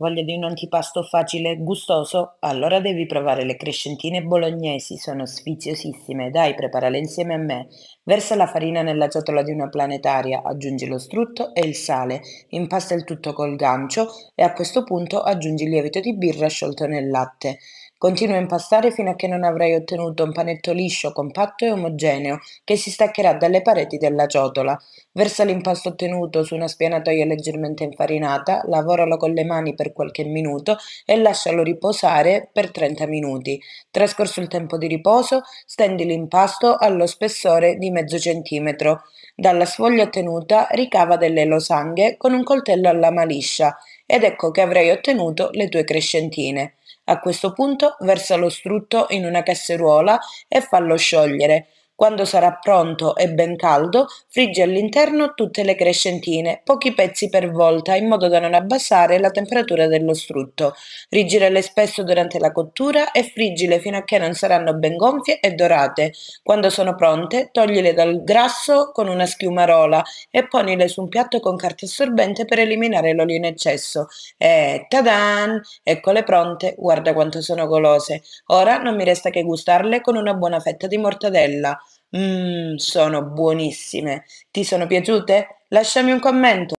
Voglia di un antipasto facile e gustoso? Allora devi provare le crescentine bolognesi, sono sfiziosissime. Dai, preparale insieme a me. Versa la farina nella ciotola di una planetaria, aggiungi lo strutto e il sale, impasta il tutto col gancio e a questo punto aggiungi il lievito di birra sciolto nel latte. Continua a impastare fino a che non avrai ottenuto un panetto liscio, compatto e omogeneo che si staccherà dalle pareti della ciotola. Versa l'impasto ottenuto su una spianatoia leggermente infarinata, lavoralo con le mani per qualche minuto e lascialo riposare per 30 minuti. Trascorso il tempo di riposo, stendi l'impasto allo spessore di mezzo centimetro. Dalla sfoglia ottenuta ricava delle losanghe con un coltello alla maliscia ed ecco che avrai ottenuto le tue crescentine. A questo punto versa lo strutto in una casseruola e fallo sciogliere quando sarà pronto e ben caldo, friggi all'interno tutte le crescentine, pochi pezzi per volta, in modo da non abbassare la temperatura dello strutto. Rigirele spesso durante la cottura e friggile fino a che non saranno ben gonfie e dorate. Quando sono pronte, toglile dal grasso con una schiumarola e ponile su un piatto con carta assorbente per eliminare l'olio in eccesso. E tadan! Eccole pronte, guarda quanto sono golose. Ora non mi resta che gustarle con una buona fetta di mortadella. Mmm, sono buonissime. Ti sono piaciute? Lasciami un commento.